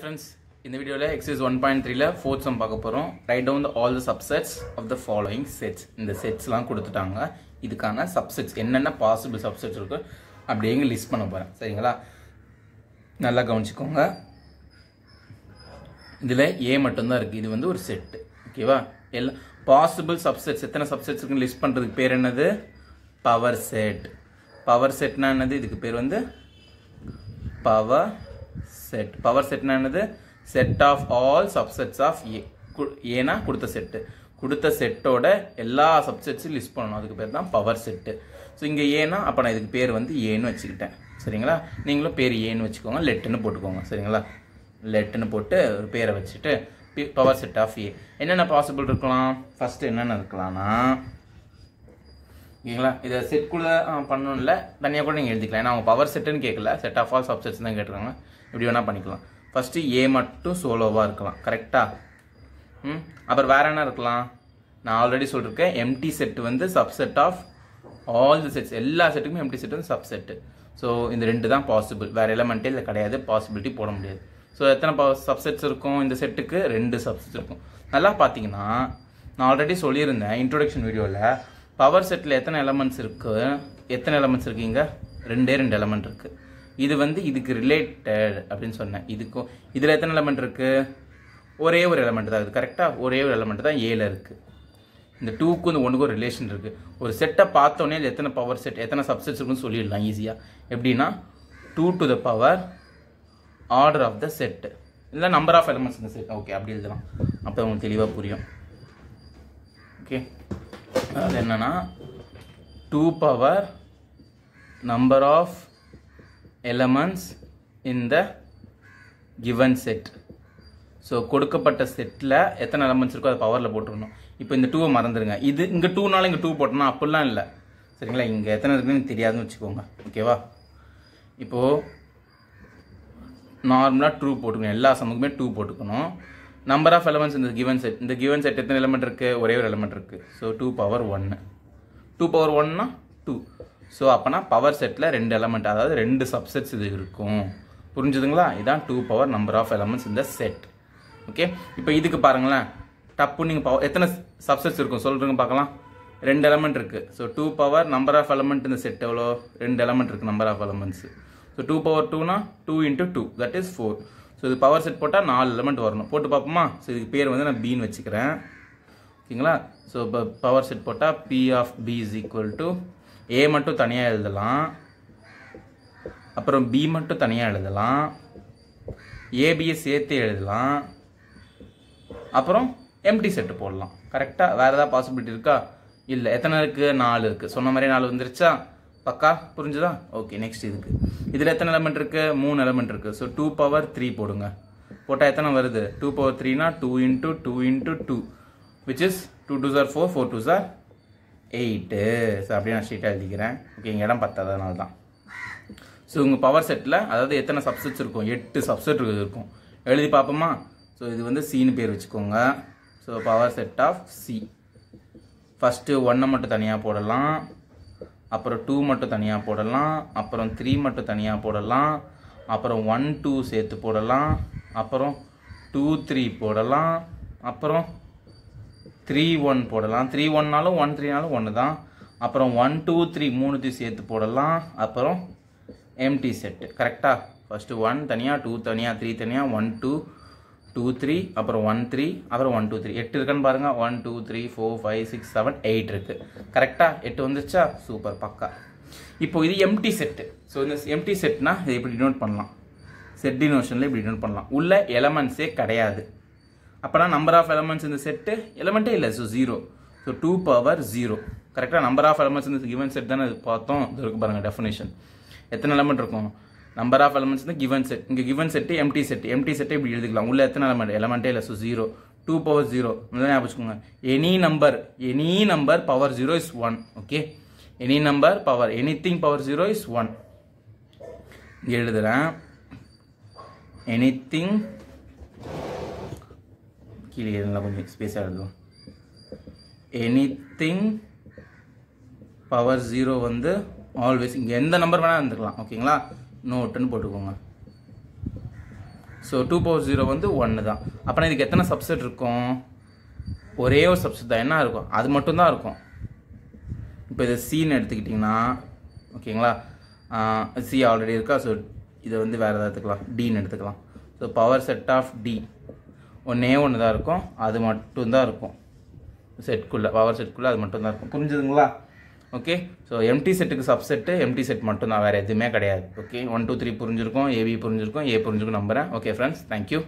friends இந்த வீடியோவில் exercise one point த்ரீல ஃபோர்த் சம் பார்க்க போகிறோம் right down all the subsets of the following sets இந்த செட்ஸ்லாம் கொடுத்துட்டாங்க இதுக்கான சப்செட்ஸ் என்னென்ன பாசிபிள் சப்செட்ஸ் இருக்கோ அப்படிங்க லிஸ்ட் பண்ண போகிறேன் சரிங்களா நல்லா கவனிச்சிக்கோங்க இதில் ஏ மட்டும்தான் இருக்குது இது வந்து ஒரு செட்டு ஓகேவா எல்லாம் பாசிபிள் சப்செட்ஸ் எத்தனை சப்செட்ஸ் இருக்குன்னு லிஸ்ட் பண்ணுறதுக்கு பேர் என்னது பவர் செட் பவர் செட்னா என்னது இதுக்கு பேர் வந்து பவர் செட் பவர் செட்னா என்னது set of all subsets of A குடுத்த கொடுத்த செட்டு கொடுத்த செட்டோட எல்லா சப்செட்ஸும் லிஸ்ட் பண்ணணும் அதுக்கு பேர் தான் பவர் செட்டு ஸோ இங்கே ஏன்னா அப்போ நான் இதுக்கு பேர் வந்து ஏன்னு வச்சுக்கிட்டேன் சரிங்களா நீங்களும் பேர் ஏன்னு வச்சுக்கோங்க லெட்டுன்னு போட்டுக்கோங்க சரிங்களா லெட்டுன்னு போட்டு ஒரு பேரை வச்சுட்டு பவர் செட் ஆஃப் ஏ என்னென்ன பாசிபிள் இருக்கலாம் ஃபஸ்ட்டு என்னென்ன இருக்கலாம்னா ஓகேங்களா இதை செட் கூட பண்ணணும்ல தனியாக கூட நீங்கள் எழுதிக்கலாம் நான் அவங்க பவர் செட்டுன்னு கேட்கல செட் ஆஃப் ஆல் சப்செட்ஸ் தான் கேட்டுருக்காங்க எப்படி வேணால் பண்ணிக்கலாம் ஃபஸ்ட்டு ஏ மட்டும் சோலோவாக இருக்கலாம் கரெக்டாக ம் அப்புறம் வேறு என்ன இருக்கலாம் நான் ஆல்ரெடி சொல்லியிருக்கேன் எம்டி செட் வந்து subset of all the sets எல்லா செட்டுக்குமே எம்டி செட் வந்து சப்செட்டு ஸோ இந்த ரெண்டு தான் பாசிபிள் வேறு எலமெண்ட்டே இல்லை கிடையாது பாசிபிலிட்டி போட முடியாது ஸோ எத்தனை சப்செட்ஸ் இருக்கும் இந்த செட்டுக்கு ரெண்டு சப்செட்ஸ் இருக்கும் நல்லா பார்த்தீங்கன்னா நான் ஆல்ரெடி சொல்லியிருந்தேன் இன்ட்ரோடக்ஷன் வீடியோவில் பவர் செட்டில் எத்தனை எலமெண்ட்ஸ் இருக்குது எத்தனை எலமெண்ட்ஸ் இருக்கீங்க ரெண்டே ரெண்டு எலமெண்ட் இருக்குது இது வந்து இதுக்கு ரிலேட்டட் அப்படின்னு சொன்னேன் இதுக்கும் இதில் எத்தனை எலமெண்ட் இருக்குது ஒரே ஒரு எலமெண்ட் தான் இருக்குது கரெக்டாக ஒரே ஒரு எலமெண்ட் தான் ஏல இருக்குது இந்த டூக்கும் இந்த ஒன்றுக்கும் ரிலேஷன் இருக்குது ஒரு செட்டை பார்த்தோன்னே இது எத்தனை பவர் செட் எத்தனை சப்செட்ஸ் இருக்குன்னு சொல்லிடலாம் ஈஸியாக எப்படின்னா two to the power order of the set இல்லை நம்பர் ஆஃப் எலமெண்ட்ஸ் இந்த செட் ஓகே அப்படி எழுதலாம் அப்போ உங்களுக்கு தெளிவாக புரியும் ஓகே அது என்னென்னா two power number of elements in the given set so கொடுக்கப்பட்ட செட்டில் எத்தனை elements இருக்கோ அதை பவரில் போட்டுருணும் இப்போ இந்த டூவை மறந்துடுங்க இது இங்கே நால் இங்கே டூ போட்டோம்னா அப்படிலாம் இல்லை சரிங்களா இங்கே எத்தனை இருக்குன்னு தெரியாதுன்னு வச்சுக்கோங்க ஓகேவா இப்போது நார்மலாக டூ போட்டுக்கணும் எல்லா சமுக்குமே டூ போட்டுக்கணும் நம்பர் ஆஃப் எலமெண்ட்ஸ் இந்த கிவன் செட் இந்த கிவன் செட் எத்தனை எலமெண்ட் இருக்குது ஒரே ஒரு எலமெண்ட் இருக்குது ஸோ டூ பவர் ஒன்று டூ பவர் ஒன்னா டூ ஸோ அப்போனா பவர் செட்டில் ரெண்டு எலமெண்ட் அதாவது ரெண்டு சப்செட்ஸ் இது இருக்கும் புரிஞ்சுதுங்களா இதான் two power number of elements இந்த செட் ஓகே இப்போ இதுக்கு பாருங்களேன் டப்பு நீங்கள் பவர் எத்தனை சப்செட்ஸ் இருக்கும் சொல்கிறீங்க பார்க்கலாம் ரெண்டு எலமெண்ட் இருக்குது so two power number of element இந்த செட் எவ்வளோ ரெண்டு எலமெண்ட் இருக்குது number of elements so two power டூனா two into two that is four so இது பவர் செட் போட்டால் நாலு எலமெண்ட் வரணும் போட்டு பார்ப்போமா ஸோ இதுக்கு பேர் வந்து நான் பீன் வச்சுக்கிறேன் ஓகேங்களா ஸோ இப்போ பவர் செட் போட்டால் P of P is equal to A மட்டும் தனியாக எழுதலாம் அப்புறம் பி மட்டும் தனியாக எழுதலாம் ஏபியை சேர்த்து எழுதலாம் அப்புறம் எம்டி செட்டு போடலாம் கரெக்டாக வேறு ஏதாவது பாசிபிலிட்டி இருக்கா இல்லை எத்தனை இருக்குது நாலு இருக்குது சொன்ன மாதிரி நாலு வந்துருச்சா பக்கா புரிஞ்சுதா ஓகே நெக்ஸ்ட் இதுக்கு இதில் எத்தனை எலமெண்ட் இருக்குது மூணு எலமெண்ட் இருக்குது ஸோ டூ பவர் த்ரீ போடுங்க போட்டால் எத்தனை வருது டூ பவர் த்ரீனா two into two into two which is two two are four four two are eight so அப்படியே நான் ஸ்ட்ரீட்டாக எழுதிக்கிறேன் ஓகே இங்கே இடம் பத்தாததுனால தான் ஸோ உங்கள் பவர் செட்டில் அதாவது எத்தனை சப்செட்ஸ் இருக்கும் எட்டு சப்செட் இருக்கும் எழுதி பார்ப்போமா ஸோ இது வந்து சீனு பேர் வச்சுக்கோங்க so power set of C first ஒன்னை மட்டும் தனியாக போடலாம் அப்புறம் டூ மட்டும் தனியாக போடலாம் அப்புறம் த்ரீ மட்டும் தனியாக போடலாம் அப்புறம் ஒன் டூ சேர்த்து போடலாம் அப்புறம் டூ த்ரீ போடலாம் அப்புறம் த்ரீ ஒன் போடலாம் த்ரீ ஒன்னாலும் ஒன் த்ரீனாலும் ஒன்று தான் அப்புறம் ஒன் டூ த்ரீ மூணுத்தையும் சேர்த்து போடலாம் அப்புறம் எம்டி செட்டு கரெக்டாக ஃபஸ்ட்டு ஒன் தனியாக டூ தனியாக த்ரீ தனியாக ஒன் டூ டூ த்ரீ அப்புறம் ஒன் த்ரீ அப்புறம் ஒன் டூ த்ரீ எட்டு இருக்குன்னு பாருங்கள் one two three four five six seven eight இருக்குது கரெக்டாக எட்டு வந்துருச்சா சூப்பர் பக்கா இப்போ இது எம்டி செட்டு ஸோ இந்த எம்டி செட்னா இதை எப்படி டினோட் பண்ணலாம் செட் டினோஷனில் இப்படி டினோட் பண்ணலாம் உள்ள எலமெண்ட்ஸே கிடையாது அப்போனா நம்பர் ஆஃப் in இந்த செட்டு element இல்லை so zero so two power zero கரெக்டாக number of elements in given set தானே அது பார்த்தோம் இது இருக்கு பாருங்கள் எத்தன் எத்தனை இருக்கும் இருக்கும் நம்பர் ஆஃப் எலமெண்ட்ஸ் வந்து கிவன் செட் இங்கே given set empty set empty set இப்படி எழுதிக்கலாம் உள்ள எத்தனை element element இல்லை so zero two power zero ஞாபகம் வச்சுக்கோங்க any number any number power zero is one okay any number power anything power zero is one எழுதுகிறேன் anything கீழே நல்லா கொஞ்சம் ஸ்பேஸாக எழுதுவோம் எனித்திங் பவர் ஜீரோ வந்து ஆல்வேஸ் இங்கே எந்த நம்பர் வேணால் இருந்துக்கலாம் ஓகேங்களா நோட்டுன்னு போட்டுக்கோங்க ஸோ டூ பவர் ஜீரோ வந்து ஒன்று தான் அப்புறம் இதுக்கு எத்தனை சப்செட் இருக்கும் ஒரே ஒரு சப்செட் தான் என்ன இருக்கும் அது மட்டும்தான் இருக்கும் இப்போ இதை சீன் எடுத்துக்கிட்டிங்கன்னா ஓகேங்களா சி ஆல்ரெடி இருக்கா ஸோ இதை வந்து வேறு எதாவது எடுத்துக்கலாம் டின்னு எடுத்துக்கலாம் so power set of D ஒன்றே ஒன்று தான் இருக்கும் அது மட்டும்தான் இருக்கும் செட்குள்ளே பவர் செட்குள்ளே அது மட்டும்தான் இருக்கும் புரிஞ்சுதுங்களா ஓகே ஸோ எம்டி செட்டுக்கு சப்செட்டு எம்டி செட் மட்டும் தான் வேறு எதுவுமே கிடையாது ஓகே ஒன் டூ த்ரீ புரிஞ்சிருக்கும் ஏபி புரிஞ்சிருக்கும் ஏ புரிஞ்சிருக்கும் நம்புகிறேன் ஓகே ஃப்ரெண்ட்ஸ் தேங்க்யூ